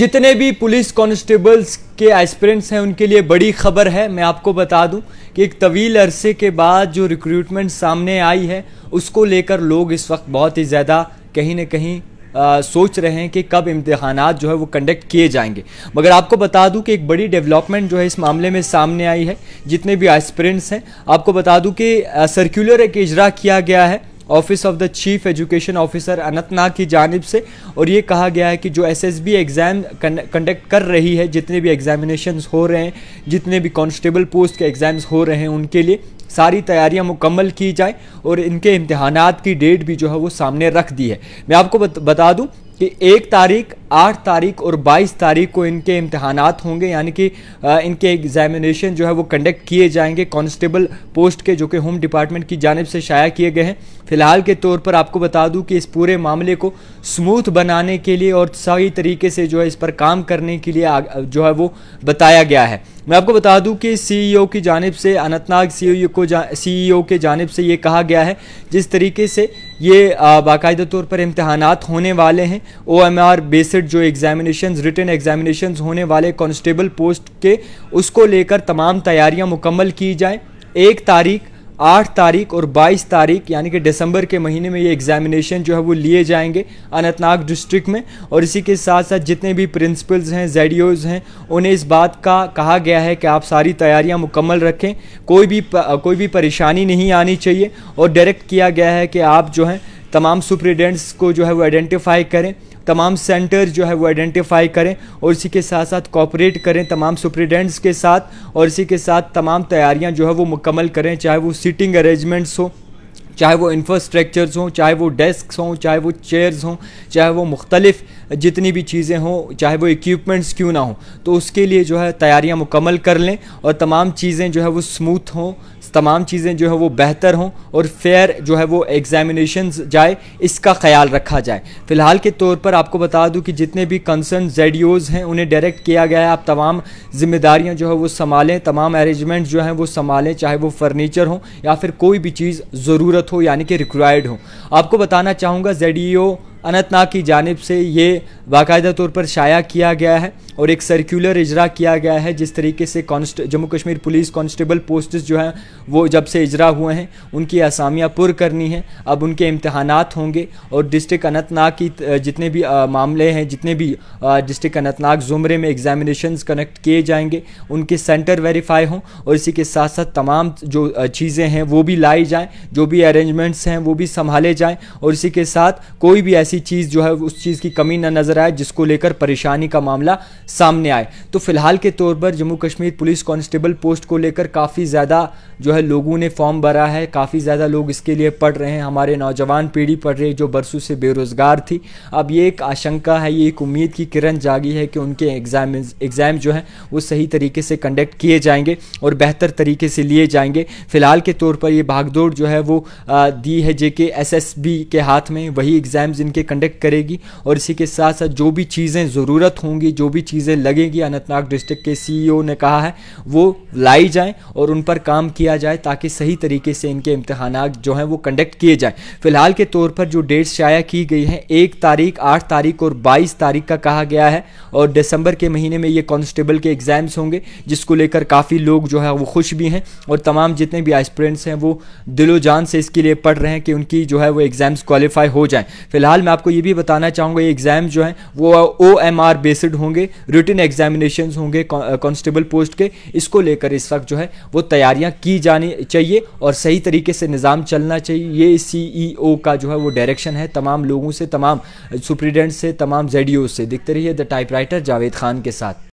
जितने भी police constables के एस्पिरेंट्स हैं उनके लिए बड़ी खबर है मैं आपको बता दूं कि एक तवील अरसे के बाद जो रिक्रूटमेंट सामने आई है उसको लेकर लोग इस वक्त बहुत ही ज़्यादा कहीं ना कहीं आ, सोच रहे हैं कि कब इम्तहान जो है वो कंडक्ट किए जाएंगे मगर आपको बता दूं कि एक बड़ी डेवलपमेंट जो है इस मामले में सामने आई है जितने भी एस्पिरेंट्स हैं आपको बता दूं कि सर्कुलर एक इजरा किया गया है office of the chief education officer Anantnag की जानब से और ये कहा गया है कि जो एसएसबी एग्ज़ाम कंडक्ट कर रही है जितने भी एग्जामिनेशन हो रहे हैं जितने भी कांस्टेबल पोस्ट के एग्ज़ाम्स हो रहे हैं उनके लिए सारी तैयारियां मुकम्मल की जाएँ और इनके इम्तहान की डेट भी जो है वो सामने रख दी है मैं आपको बता दूं कि एक तारीख आठ तारीख और बाईस तारीख को इनके इम्तहान होंगे यानी कि इनके एग्जामिनेशन जो है वो कंडक्ट किए जाएंगे कांस्टेबल पोस्ट के जो कि होम डिपार्टमेंट की जानब से शाया किए गए हैं फिलहाल के तौर पर आपको बता दूं कि इस पूरे मामले को स्मूथ बनाने के लिए और सही तरीके से जो है इस पर काम करने के लिए जो है वो बताया गया है मैं आपको बता दूं कि सीईओ e की जानब से अनंतनाग सीईओ e को जा, सीईओ e के जानब से ये कहा गया है जिस तरीके से ये बाकायदा तौर पर इम्तहान होने वाले हैं ओ एम आर बेसड जो एग्जामिनेशन रिटर्न एग्जामिनेशन होने वाले कॉन्स्टेबल पोस्ट के उसको लेकर तमाम तैयारियाँ मुकम्मल की जाएँ एक तारीख आठ तारीख और बाईस तारीख यानी कि दिसंबर के महीने में ये एग्जामिनेशन जो है वो लिए जाएंगे अनंतनाग डिस्ट्रिक्ट में और इसी के साथ साथ जितने भी प्रिंसिपल्स हैं जेड e हैं उन्हें इस बात का कहा गया है कि आप सारी तैयारियां मुकम्मल रखें कोई भी कोई भी परेशानी नहीं आनी चाहिए और डायरेक्ट किया गया है कि आप जो है तमाम सुप्रीडेंट्स को जो है वो आइडेंटिफाई करें तमाम सेंटर जो है वो आइडेंटिफाई करें और इसी के साथ साथ कॉपरेट करें तमाम सुप्रिटेंडेंट्स के साथ और इसी के साथ तमाम तैयारियां जो है वो मुकम्मल करें चाहे वो सीटिंग अरेंजमेंट्स हो चाहे वो इंफ्रास्ट्रक्चर्स हों चाहे वो डेस्क हों चाहे वो चेयर्स हों चाहे वो मुख्तलिफ़ जितनी भी चीज़ें हों चाहे वो इक्विपमेंट्स क्यों ना हो तो उसके लिए जो है तैयारियां मुकम्मल कर लें और तमाम चीज़ें जो है वो स्मूथ हों तमाम चीज़ें जो है वो बेहतर हों और फेयर जो है वो एग्जामिनेशन जाए इसका ख्याल रखा जाए फ़िलहाल के तौर पर आपको बता दूं कि जितने भी कंसर्न जेड हैं उन्हें डायरेक्ट किया गया है आप तमाम जिम्मेदारियां जो है वो संभालें तमाम अरेंजमेंट जो हैं वो संभालें चाहे वो फर्नीचर हो या फिर कोई भी चीज़ ज़रूरत हो यानी कि रिक्वायर्ड हो आपको बताना चाहूँगा जेड अनंतनाग की जानब से ये बाकायदा तौर पर शाया किया गया है और एक सर्कुलर इजरा किया गया है जिस तरीके से कॉन्स्ट Jammu Kashmir police constable post जो हैं वो जब से इजरा हुए हैं उनकी आसामियाँ पुर करनी है अब उनके इम्तहानात होंगे और डिस्ट्रिक्ट अनंतनाग की जितने भी आ, मामले हैं जितने भी डिस्ट्रिक्ट अनंतनाग ज़ुमरे में एग्जामिनेशन कनेक्ट किए जाएंगे उनके सेंटर वेरीफाई हों और इसी के साथ साथ तमाम जो चीज़ें हैं वो भी लाई जाएँ जो भी अरेंजमेंट्स हैं वो भी संभाले जाएँ और इसी के साथ कोई भी ऐसी चीज़ जो है उस चीज़ की कमी ना नज़र आए जिसको लेकर परेशानी का मामला सामने आए तो फिलहाल के तौर पर Jammu Kashmir police constable post को लेकर काफ़ी ज़्यादा जो है लोगों ने फॉर्म भरा है काफ़ी ज़्यादा लोग इसके लिए पढ़ रहे हैं हमारे नौजवान पीढ़ी पढ़ रही जो बरसों से बेरोज़गार थी अब ये एक आशंका है ये एक उम्मीद की किरण जागी है कि उनके एग्ज़ाम एग्ज़ाम जो हैं वो सही तरीके से कंडक्ट किए जाएंगे और बेहतर तरीके से लिए जाएंगे फिलहाल के तौर पर ये भागदौड़ जो है वो दी है जे के एस एस बी के हाथ में वही एग्ज़ाम्स इनके कंडक्ट करेगी और इसी के साथ साथ जो भी चीज़ें ज़रूरत होंगी जो भी चीज़ें लगेंगी अनंतनाग डिस्ट्रिक्ट के सीईओ e ने कहा है वो लाई जाएं और उन पर काम किया जाए ताकि सही तरीके से इनके इम्तहान जो हैं वो कंडक्ट किए जाएं फिलहाल के तौर पर जो डेट्स शाया की गई हैं एक तारीख आठ तारीख और बाईस तारीख का कहा गया है और दिसंबर के महीने में ये कॉन्स्टेबल के एग्जाम्स होंगे जिसको लेकर काफ़ी लोग जो है वो खुश भी हैं और तमाम जितने भी एस्पिरेंट्स हैं वो दिलो जान से इसके लिए पढ़ रहे हैं कि उनकी जो है वो एग्ज़ाम्स क्वालिफाई हो जाएं फिलहाल मैं आपको ये भी बताना चाहूँगा ये एग्ज़ाम जो हैं वो ओ एम आर बेस्ड होंगे रिटर्न एग्जामिनेशन होंगे कांस्टेबल पोस्ट uh, के इसको लेकर इस वक्त जो है वो तैयारियाँ की जानी चाहिए और सही तरीके से निज़ाम चलना चाहिए ये सी e का जो है वो डायरेक्शन है तमाम लोगों से तमाम सुप्रीडेंट से तमाम जेडीओ e से दिखते रहिए द टाइपराइटर जावेद खान के साथ